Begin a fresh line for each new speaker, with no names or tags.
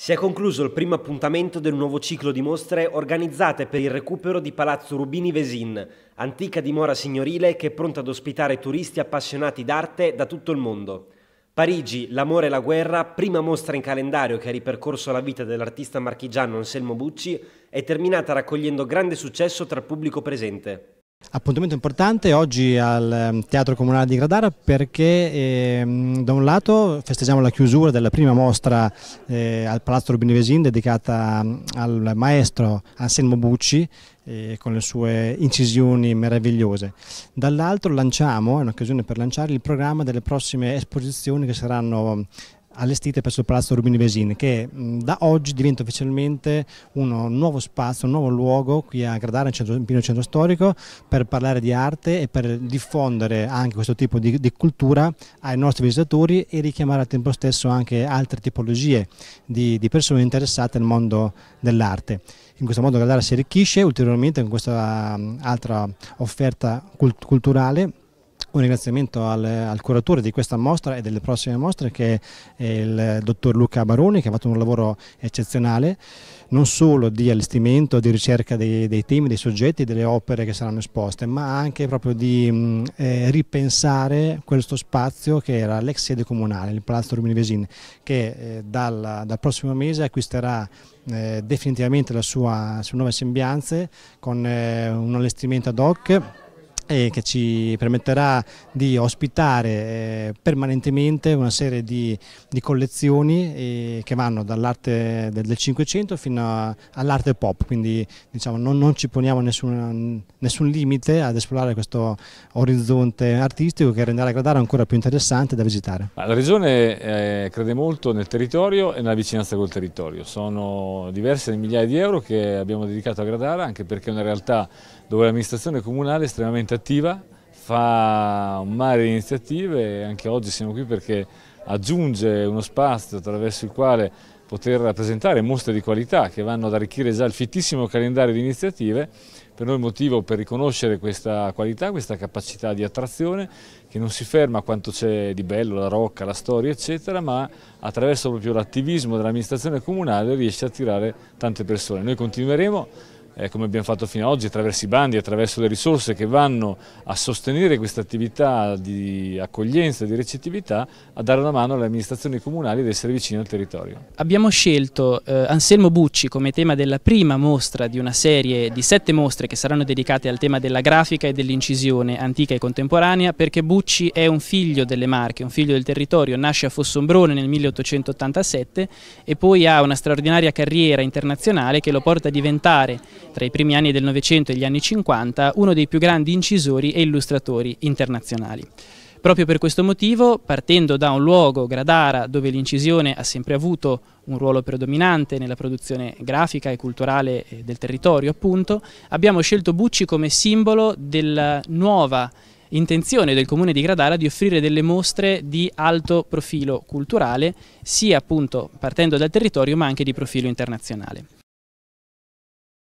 Si è concluso il primo appuntamento del nuovo ciclo di mostre organizzate per il recupero di Palazzo Rubini Vesin, antica dimora signorile che è pronta ad ospitare turisti appassionati d'arte da tutto il mondo. Parigi, l'amore e la guerra, prima mostra in calendario che ha ripercorso la vita dell'artista marchigiano Anselmo Bucci, è terminata raccogliendo grande successo tra il pubblico presente.
Appuntamento importante oggi al ehm, Teatro Comunale di Gradara perché ehm, da un lato festeggiamo la chiusura della prima mostra eh, al Palazzo Rubinevesin dedicata mm, al maestro Anselmo Bucci eh, con le sue incisioni meravigliose. Dall'altro lanciamo, è un'occasione per lanciare il programma delle prossime esposizioni che saranno allestite presso il Palazzo Rubini Vesin che mm, da oggi diventa ufficialmente uno nuovo spazio, un nuovo luogo qui a Gradare, in, centro, in pieno centro storico per parlare di arte e per diffondere anche questo tipo di, di cultura ai nostri visitatori e richiamare al tempo stesso anche altre tipologie di, di persone interessate al mondo dell'arte. In questo modo Gradare si arricchisce ulteriormente con questa um, altra offerta cult culturale un ringraziamento al, al, curatore di questa mostra e delle prossime mostre che è il dottor Luca Baroni che ha fatto un lavoro eccezionale non solo di allestimento, di ricerca dei, dei temi, dei soggetti, delle opere che saranno esposte, ma anche proprio di eh, ripensare questo spazio che era l'ex sede comunale, il Palazzo Rumini Vesin, che eh, dal, dal prossimo mese acquisterà eh, definitivamente la sua, le sue nuove sembianze con eh, un allestimento ad hoc e che ci permetterà di ospitare eh, permanentemente una serie di, di collezioni eh, che vanno dall'arte del, del, 500 fino all'arte pop, quindi diciamo, non, non, ci poniamo nessun, nessun, limite ad esplorare questo orizzonte artistico che renderà Gradara ancora più interessante da visitare.
La Regione eh, crede molto nel territorio e nella vicinanza col territorio, sono diverse migliaia di euro che abbiamo dedicato a Gradara anche perché è una realtà dove l'amministrazione comunale è estremamente comunicativa, fa un mare di iniziative e anche oggi siamo qui perché aggiunge uno spazio attraverso il quale poter rappresentare mostre di qualità che vanno ad arricchire già il fittissimo calendario di iniziative, per noi motivo per riconoscere questa qualità, questa capacità di attrazione che non si ferma a quanto c'è di bello, la rocca, la storia eccetera, ma attraverso proprio l'attivismo dell'amministrazione comunale riesce a attirare tante persone. Noi continueremo eh, come abbiamo fatto fino ad oggi, attraverso i bandi, attraverso le risorse che vanno a sostenere questa attività di accoglienza, di recettività, a dare una mano alle amministrazioni comunali ed essere vicino al territorio.
Abbiamo scelto eh, Anselmo Bucci come tema della prima mostra di una serie di sette mostre che saranno dedicate al tema della grafica e dell'incisione antica e contemporanea perché Bucci è un figlio delle Marche, un figlio del territorio, nasce a Fossombrone nel 1887 e poi ha una straordinaria carriera internazionale che lo porta a diventare tra i primi anni del Novecento e gli anni 50, uno dei più grandi incisori e illustratori internazionali. Proprio per questo motivo, partendo da un luogo, Gradara, dove l'incisione ha sempre avuto un ruolo predominante nella produzione grafica e culturale eh, del territorio, appunto, abbiamo scelto Bucci come simbolo della nuova intenzione del comune di Gradara di offrire delle mostre di alto profilo culturale, sia appunto partendo dal territorio ma anche di profilo internazionale.